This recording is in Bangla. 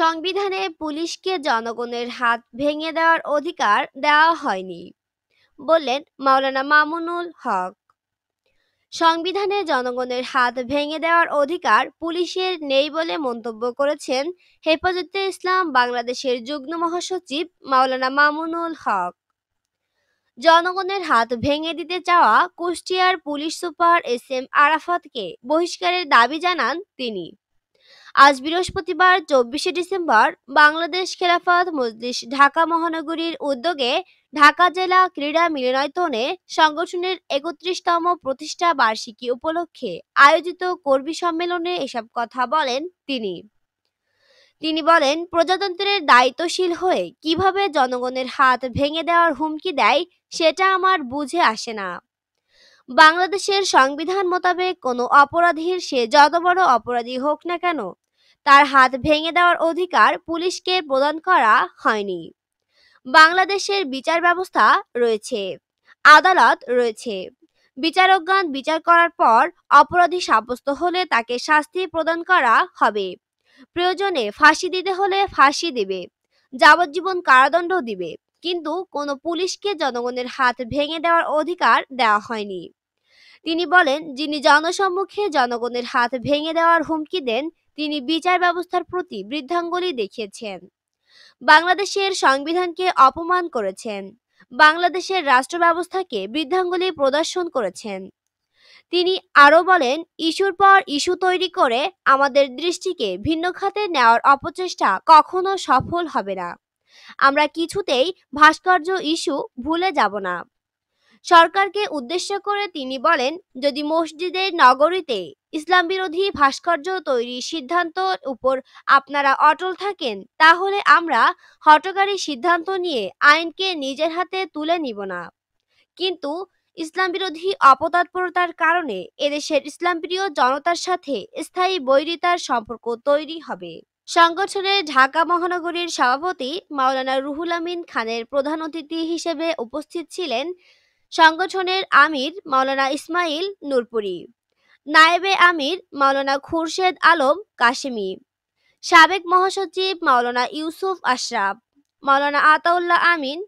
সংবিধানে পুলিশকে জনগণের হাত ভেঙে দেওয়ার অধিকার দেওয়া হয়নি বললেন মাওলানা মামুনুল হক সংবিধানে জনগণের হাত ভেঙে দেওয়ার অধিকার পুলিশের নেই বলে মন্তব্য করেছেন হেফাজতে ইসলাম বাংলাদেশের যুগ্ম মহাসচিব মাওলানা মামুনুল হক জনগণের হাত ভেঙে দিতে চাওয়া কুষ্টিয়ার পুলিশ সুপার এস এম আরাফাতকে বহিষ্কারের দাবি জানান তিনি আজ বৃহস্পতিবার চব্বিশে ডিসেম্বর বাংলাদেশ খেলাফত মজলিস ঢাকা মহানগরীর উদ্যোগে ঢাকা জেলা ক্রীড়া মিলনায়তনে সংগঠনের একত্রিশতম প্রতিষ্ঠা বার্ষিকী উপলক্ষে আয়োজিত কর্মী সম্মেলনে এসব কথা বলেন তিনি তিনি বলেন প্রজাতন্ত্রের দায়িত্বশীল হয়ে কিভাবে জনগণের হাত ভেঙে দেওয়ার হুমকি দেয় সেটা আমার বুঝে আসে না বাংলাদেশের সংবিধান মোতাবেক কোনো অপরাধীর সে যত বড় অপরাধী হোক না কেন তার হাত ভেঙে দেওয়ার অধিকার পুলিশকে প্রদান করা হয়নি বাংলাদেশের বিচার ব্যবস্থা রয়েছে আদালত রয়েছে বিচারকগণ বিচার করার পর অপরাধী সাব্যস্ত হলে তাকে শাস্তি প্রদান করা হবে প্রয়োজনে ফাঁসি দিতে হলে ফাঁসি দেবে যাবজ্জীবন কারাদণ্ড দিবে কিন্তু কোনো পুলিশকে জনগণের হাত ভেঙে দেওয়ার অধিকার দেওয়া হয়নি তিনি বলেন যিনি জনসম্মুখে জনগণের হাত ভেঙে দেওয়ার হুমকি দেন তিনি বিচার ব্যবস্থার প্রতি বৃদ্ধাঙ্গুলি দেখিয়েছেন বাংলাদেশের সংবিধানকে অপমান করেছেন বাংলাদেশের রাষ্ট্র ব্যবস্থাকে বৃদ্ধাঙ্গুলি প্রদর্শন করেছেন তিনি আরও বলেন ইস্যুর পর ইস্যু তৈরি করে আমাদের দৃষ্টিকে ভিন্ন খাতে নেওয়ার অপচেষ্টা কখনো সফল হবে না আমরা কিছুতেই ভাস্কর্য ইস্যু ভুলে যাব না সরকারকে উদ্দেশ্য করে তিনি বলেন যদি মসজিদের নগরীতে ইসলাম বিরোধী ভাস্কর্য তৈরির সিদ্ধান্ত উপর আপনারা অটল থাকেন তাহলে আমরা হটকারী সিদ্ধান্ত নিয়ে আইনকে নিজের হাতে তুলে নিব না কিন্তু ইসলাম বিরোধী অপতৎপরতার কারণে এদেশের ইসলাম প্রিয় জনতার সাথে স্থায়ী বৈরিতার সম্পর্ক তৈরি হবে সংগঠনের ঢাকা মহানগরীর সভাপতি মাওলানা রুহুল আমিন খানের প্রধান অতিথি হিসেবে উপস্থিত ছিলেন সংগঠনের আমির মাওলানা ইসমাইল নূরপুরি নায়েবে আমির মাওলানা খুরশেদ আলম কাশিমি সাবেক মহাসচিব মাওলানা ইউসুফ আশরাফ মাওলানা আতাউল্লাহ আমিন